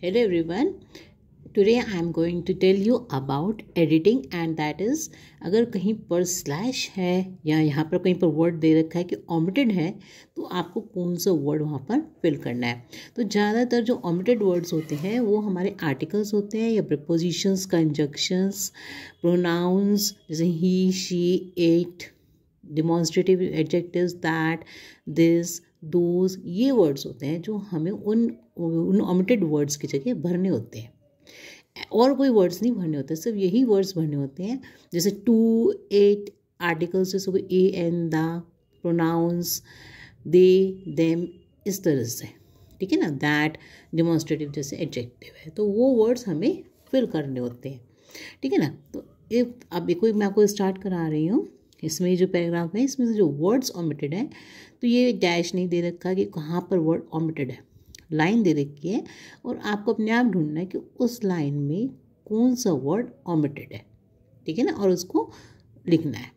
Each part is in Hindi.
hello everyone today i am going to tell you about editing and that is अगर कहीं पर स्लैश है या यहाँ पर कहीं पर वर्ड दे रखा है कि ऑमिटेड है तो आपको कौन सा वर्ड वहाँ पर फिल करना है तो ज़्यादातर जो ऑमिटेड वर्ड्स होते हैं वो हमारे आर्टिकल्स होते हैं या प्रपोजिशंस कंजक्शंस प्रोनाउंस जैसे he she it demonstrative adjective that this those ये वर्ड्स होते हैं जो हमें उन उन ऑमिटेड वर्ड्स की जगह भरने होते हैं और कोई वर्ड्स नहीं भरने होते सिर्फ यही वर्ड्स भरने होते हैं जैसे टू एट आर्टिकल्स जैसे कोई a an the pronouns they them इस तरह से ठीक है ना दैट डिमॉन्स्ट्रेटिव जैसे एडजेक्टिव है तो वो वर्ड्स हमें फिल करने होते हैं ठीक है ना तो अब कोई मैं आपको स्टार्ट करा रही हूँ इसमें जो पैराग्राफ है इसमें से जो वर्ड्स ऑमिटेड हैं तो ये डैश नहीं दे रखा कि कहाँ पर वर्ड ऑमिटेड है लाइन दे रखी है और आपको अपने आप ढूंढना है कि उस लाइन में कौन सा वर्ड ऑमिटेड है ठीक है ना और उसको लिखना है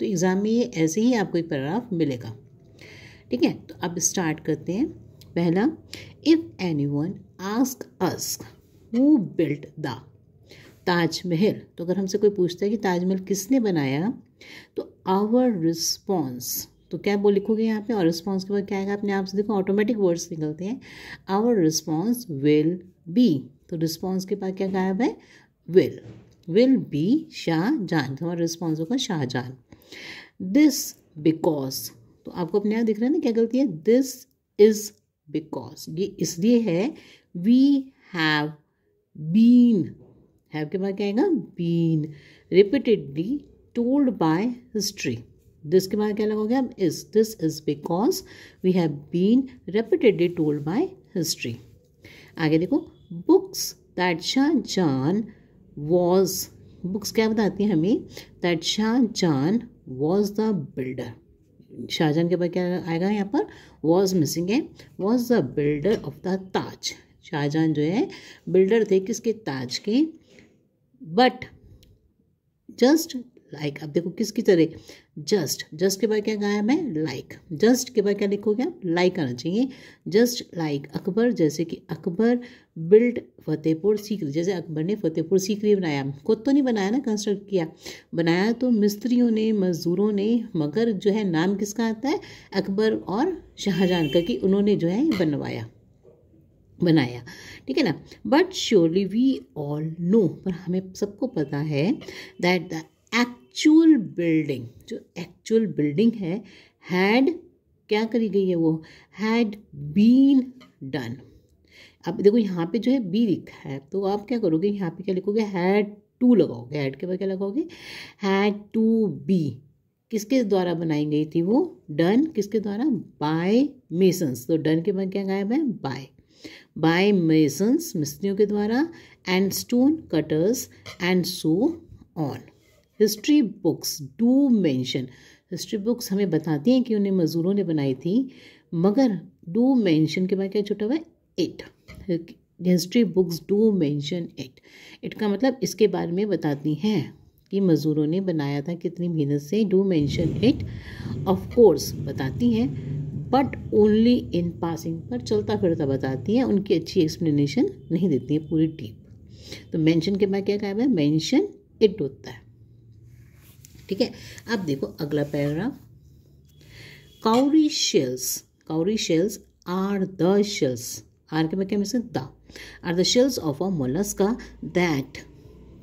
तो एग्ज़ाम में ये ऐसे ही आपको एक पैराग्राफ मिलेगा ठीक है तो अब स्टार्ट करते हैं पहला if any one ask ask who built the Taj Mahal तो अगर हमसे कोई पूछता है कि ताजमहल किसने बनाया तो आवर रिस्पॉन्स तो क्या वो लिखोगे यहाँ पे और रिस्पॉन्स के बाद क्या आएगा अपने आप से देखो ऑटोमेटिक वर्ड्स निकलते हैं आवर रिस्पॉन्स विल बी तो रिस्पॉन्स के बाद क्या गायब है विल विल बी शाहजहान तो हमारा रिस्पॉन्स होगा शाहजहान दिस बिकॉज तो आपको अपने आप दिख रहा है ना क्या गलती है दिस इज बिकॉज ये इसलिए है वी हैव बीन हैव के बाद क्या आएगा been repeatedly told by history this के बाद क्या लगाओगे हम is this is because we have been repeatedly told by history आगे देखो बुक्स दैट शाह जान वॉज बुक्स क्या बताती हैं हमें दैट शाह जान वॉज द बिल्डर शाहजहान के बाद क्या आएगा यहाँ पर वॉज मिसिंग है was the builder of the Taj Shahjahan जो है बिल्डर थे किसके ताज के बट जस्ट लाइक अब देखो किसकी तरह जस्ट जस्ट के बाद क्या गाया मैं लाइक जस्ट के बाद क्या लिखोगे आप लाइक आना चाहिए जस्ट लाइक अकबर जैसे कि अकबर बिल्ड फतेहपुर सीकरी जैसे अकबर ने फतेहपुर सीकरी बनाया खुद तो नहीं बनाया ना कंस्ट्रक्ट किया बनाया तो मिस्त्रियों ने मज़दूरों ने मगर जो है नाम किसका आता है अकबर और शाहजहां का कि उन्होंने जो है बनवाया बनाया ठीक है ना but surely we all know पर हमें सबको पता है दैट द एक्चुअल बिल्डिंग जो एक्चुअल बिल्डिंग है हैड क्या करी गई है वो हैड बीन डन अब देखो यहाँ पे जो है बी लिखा है तो आप क्या करोगे यहाँ पे क्या लिखोगे हैड टू लगाओगे हैड के बाद क्या लगाओगे हैड टू बी किसके द्वारा बनाई गई थी वो डन किसके द्वारा बाय मेसन्स तो डन के बाद क्या गायब है बाय बाय मेसन्स मिस्त्रियों के द्वारा and stone cutters and so on history books do mention history books हमें बताती हैं कि उन्हें मज़दूरों ने बनाई थी मगर डू मेंशन के बाद क्या छुटा हुआ है it history books do mention it it का मतलब इसके बारे में बताती हैं कि मज़दूरों ने बनाया था कितनी मेहनत से do mention it of course बताती हैं बट ओनली इन पासिंग पर चलता फिरता बताती हैं उनकी अच्छी एक्सप्लेनेशन नहीं देती है पूरी डीप तो मेंशन के बाद क्या कहा है मेंशन इट होता है ठीक है अब देखो अगला paragraph cowrie shells cowrie shells are the shells are के मैं में the are the shells of a mollusca that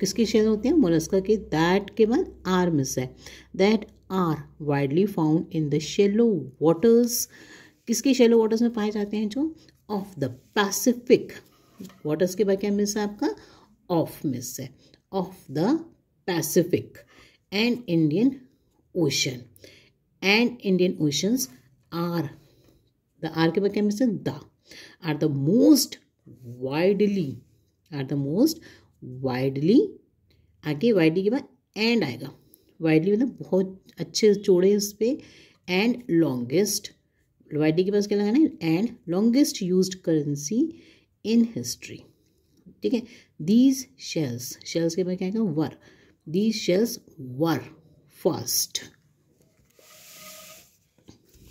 किसकी शेल होती है मोलस्का के दैट के बाद आर मिस है that are widely found in the shallow waters किसके शेलो वाटर्स में पाए जाते हैं जो ऑफ द पैसिफिक वाटर्स के बाद क्या मिस है आपका ऑफ मिस है of the Pacific and Indian Ocean. And Indian Oceans are the R के बाद क्या मिलता the are the most widely are the most widely आगे widely के बाद and आएगा widely मतलब बहुत अच्छे चौड़े उस पर एंड लॉन्गेस्ट वाइडी के पास क्या लगाना है and longest use currency in history ठीक है दीज शेल्स शेल्स के बाद क्या आएगा वर These shells were first.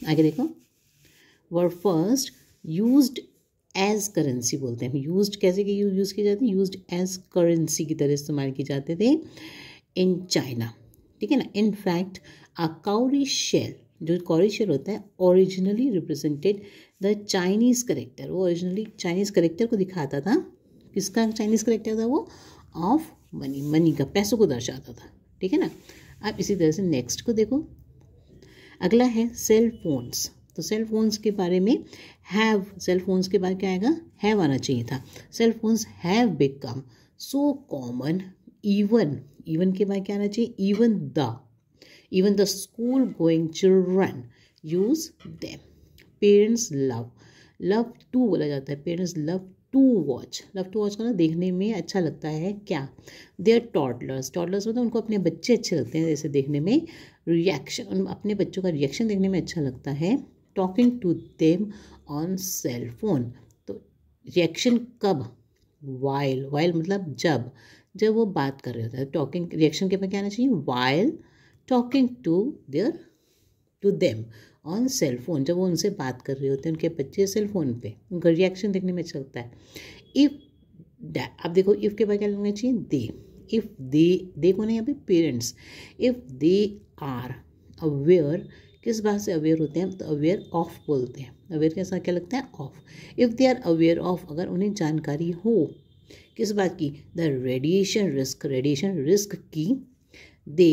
आगे देखो were first use as currency बोलते हैं यूज कैसे की यूज़ किए जाते हैं यूज एज करेंसी की तरह इस्तेमाल किए जाते थे इन चाइना ठीक है ना इनफैक्ट अ कौरी शेल जो कॉरी शेल होता है originally represented the Chinese character वो ओरिजिनली चाइनीज़ करेक्टर को दिखाता था किसका चाइनीज़ करेक्टर था वो ऑफ मनी मनी का पैसों को दर्शाता था ठीक है ना आप इसी तरह से नेक्स्ट को देखो अगला है सेल फोन्स तो सेल फोन्स के बारे में हैव सेल फोन्स के बारे क्या आएगा हैव आना चाहिए था cell phones have become so common even even के बारे क्या आना चाहिए even the even the school going children use them parents love love to बोला जाता है parents love to watch love to watch का ना देखने में अच्छा लगता है क्या दे आर टॉडलर्स टॉडलर्स मतलब उनको अपने बच्चे अच्छे लगते हैं जैसे देखने में रिएक्शन अपने बच्चों का रिएक्शन देखने में अच्छा लगता है talking to them on cell phone तो रिएक्शन कब वाइल वाइल मतलब जब जब वो बात कर रहे होता है टॉकिंग रिएक्शन के पे क्या आना चाहिए while talking to their to them on cell phone जब वो उनसे बात कर रहे होते हैं उनके बच्चे सेल फ़ोन पे उनका रिएक्शन देखने में चलता अच्छा है इफ़ आप देखो इफ़ के बाद क्या लगना चाहिए दे इफ़ दे दे नहीं है parents if they are aware किस बात से अवेयर होते हैं तो अवेयर ऑफ बोलते हैं अवेयर के साथ क्या लगता है of if they are aware of अगर उन्हें जानकारी हो किस बात की the radiation risk radiation risk की दे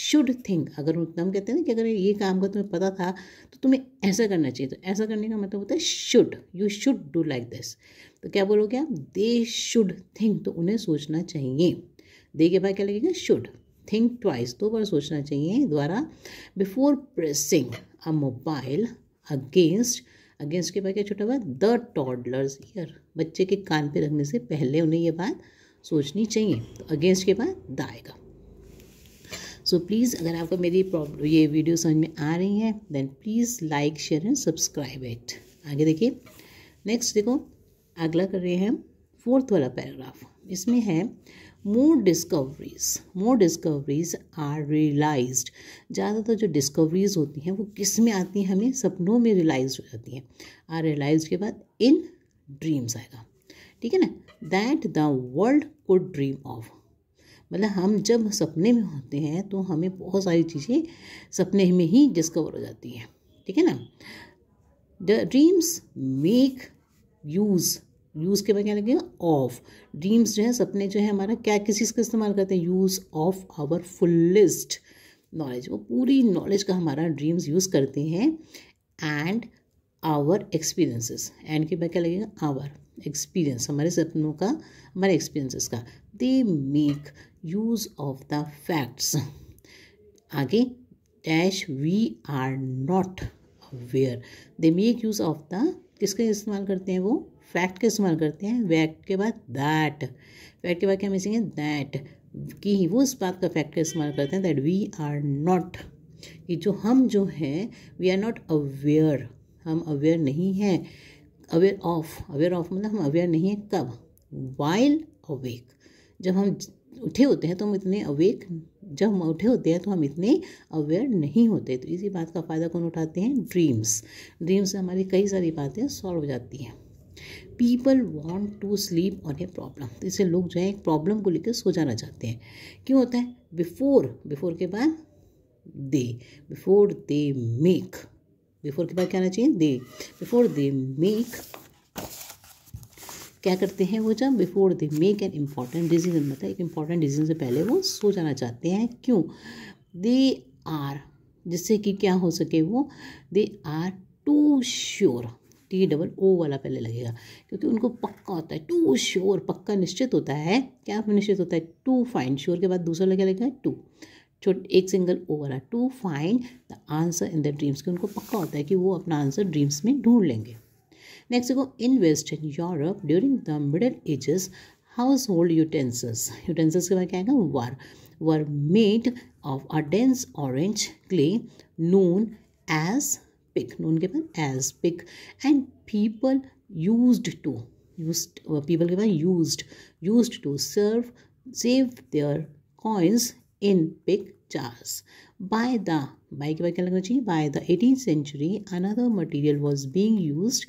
शुड थिंक अगर हम कहते हैं ना कि अगर ये काम का तुम्हें पता था तो तुम्हें ऐसा करना चाहिए तो ऐसा करने का मतलब होता है should you should do like this तो क्या बोलोगे आप दे शुड थिंक तो उन्हें सोचना चाहिए दे के बाद क्या लगेगा शुड थिंक ट्वाइस दो बार सोचना चाहिए द्वारा before pressing a mobile against against के बाद क्या छोटा बात द टॉडलर्स ईयर बच्चे के कान पे रखने से पहले उन्हें ये बात सोचनी चाहिए तो अगेंस्ट के बाद द आएगा सो so प्लीज़ अगर आपको मेरी प्रॉब्लम ये वीडियो समझ में आ रही है then please like share and subscribe it आगे देखिए नेक्स्ट देखो अगला कर रहे हैं हम फोर्थ वाला पैराग्राफ इसमें है more discoveries more discoveries are realized ज़्यादातर जो डिस्कवरीज होती हैं वो किस में आती हैं हमें सपनों में रियलाइज हो जाती हैं आर रियलाइज के बाद इन ड्रीम्स आएगा ठीक है ना that the world could dream of मतलब हम जब सपने में होते हैं तो हमें बहुत सारी चीज़ें सपने में ही डिस्कवर हो जाती हैं ठीक है ना the dreams make use use के बाद क्या लगेगा ऑफ ड्रीम्स जो है सपने जो है हमारा क्या किस चीज़ का इस्तेमाल करते हैं use of our fullest knowledge वो पूरी नॉलेज का हमारा ड्रीम्स यूज़ करते हैं एंड आवर एक्सपीरियंसेस एंड के बाद क्या लगेगा आवर एक्सपीरियंस हमारे सपनों का हमारे एक्सपीरियंसेस का they make use of the facts आगे dash we are not aware they make use of the किसके इस्तेमाल करते हैं वो फैक्ट का इस्तेमाल करते हैं वैक्ट के बाद दैट फैक्ट के बाद क्या मिसिंग है दैट कि वो इस बात का फैक्ट का इस्तेमाल करते हैं दैट वी आर नॉट कि जो हम जो हैं वी आर नॉट अवेयर हम अवेयर नहीं हैं अवेयर ऑफ अवेयर ऑफ मतलब हम अवेयर नहीं है कब वाइल अवेक जब हम उठे होते हैं तो हम इतने अवेक जब हम उठे होते हैं तो हम इतने अवेयर नहीं होते तो इसी बात का फ़ायदा कौन उठाते हैं ड्रीम्स ड्रीम्स से हमारी कई सारी बातें सॉल्व हो जाती हैं people want to sleep on a problem तो इसे लोग जो है एक प्रॉब्लम को लेकर सो जाना चाहते हैं क्यों होता है बिफोर बिफोर के बाद they before they make before के बाद क्या आना चाहिए दे बिफोर दे मेक क्या करते हैं वो जब before they make an important decision मतलब एक इम्पॉर्टेंट डिसीजन से पहले वो सो जाना चाहते हैं क्यों दे आर जिससे कि क्या हो सके वो they are too sure T double O वाला पहले लगेगा क्योंकि उनको पक्का होता है टू श्योर पक्का निश्चित होता है क्या निश्चित होता है टू फाइंड श्योर के बाद दूसरा लगेगा लगेगा टू छोटे एक सिंगल ओवर वाला to find the answer in the dreams के उनको पक्का होता है कि वो अपना आंसर ड्रीम्स में ढूंढ लेंगे नेक्स्ट देखो in western Europe during the middle ages household utensils utensils के बाद क्या है were were made of a dense orange clay known as pig known के बाद as pig and people use to use people के बाद use use to serve save their coins in pictures. By the by के बाद क्या लगना चाहिए by the eighteen century another material was being use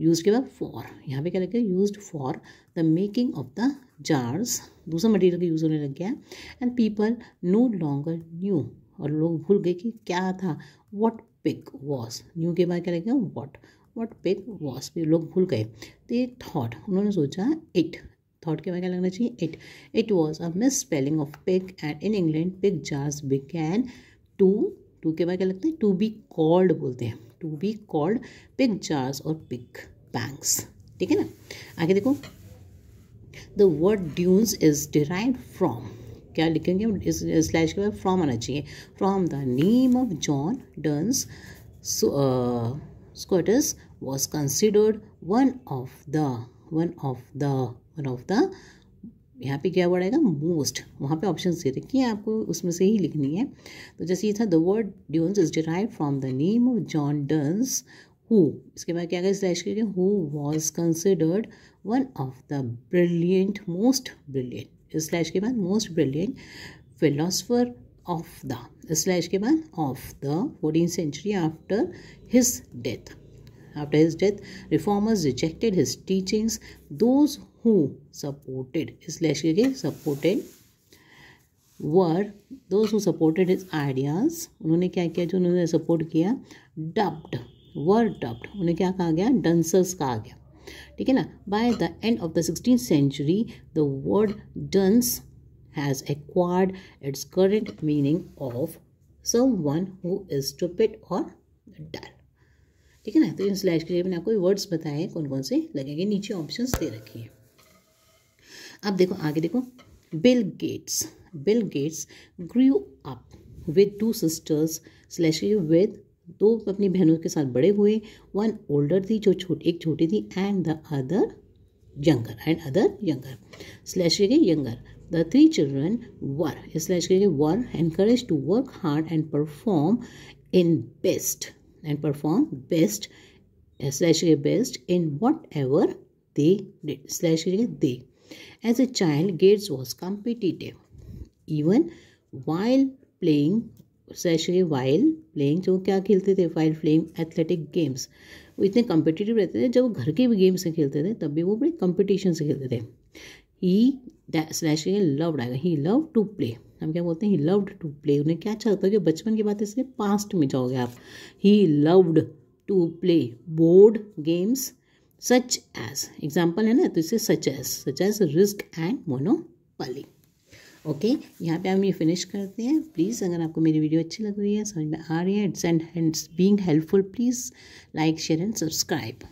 use के बाद फॉर यहाँ पे क्या लग गया use for the making of the jars दूसरा मटीरियल का यूज़ होने लग गया and people no longer knew और लोग भूल गए कि क्या था वॉट पिक वॉस न्यू के बाद क्या लग गया वॉट वॉट पिक वॉस लोग भूल गए तो ये थॉट उन्होंने सोचा इट थॉट के बाद क्या लगना चाहिए it it was a misspelling of pig and in England pig jars can to to के बाद क्या लगता है टू बी कॉल्ड बोलते हैं to be called pig jars और पिक बैंक्स ठीक है ना आगे देखो the word dunce is derive from क्या लिखेंगे स्लैश के बाद फ्रॉम आना चाहिए from the name of John Duns Scotus was considered one of the one of the one of the यहाँ पे क्या वर्ड आएगा मोस्ट वहाँ पे ऑप्शन दे रखी है आपको उसमें से ही लिखनी है तो जैसे ये था the word dunce is derive from the name of John Duns who इसके बाद क्या इस डैश करके who was considered one of the brilliant most brilliant slash के बाद most brilliant philosopher of the slash के बाद of the fourteen century after his death After his death, reformers rejected his teachings. Those supported इस लैश के supported were those who supported his ideas उन्होंने क्या किया जो उन्होंने सपोर्ट किया डब्ड वर डब्ड उन्हें क्या कहा गया डंसर्स कहा गया ठीक है ना by the end of the sixteen century the word dunce has acquired its current meaning of someone who is stupid और डल ठीक है ना तो इन स्लैश के लिए मैंने आपको वर्ड्स बताए कौन कौन से लगेंगे नीचे ऑप्शंस दे रखी हैं अब देखो आगे देखो Bill Gates Bill Gates grew up with two sisters slash with दो अपनी बहनों के साथ बड़े हुए वन ओल्डर थी जो छोट एक छोटी थी and the other younger and other younger slash younger the three children were slash were encourage to work hard and perform in best and perform best slash best in whatever they slash they As a child, Gates was competitive. Even while playing especially while playing जो क्या खेलते थे वाइल प्लेइंग एथलेटिक गेम्स वो इतने कम्पिटिटिव रहते थे जब वो घर के भी गेम्स से खेलते थे तब भी वो बड़े कंपटीशन से खेलते थे ही स्लैश लव आएगा ही लव टू प्ले हम क्या बोलते हैं ही लव्ड टू प्ले उन्हें क्या अच्छा लगता है कि बचपन की बात इसलिए पास्ट में जाओगे आप he loved to play board games such as example है ना तो इसे such as such as Risk and Monopoly okay यहाँ पे हम ये फिनिश करते हैं प्लीज़ अगर आपको मेरी वीडियो अच्छी लग रही है समझ में आ रही है it's and being helpful please like share and subscribe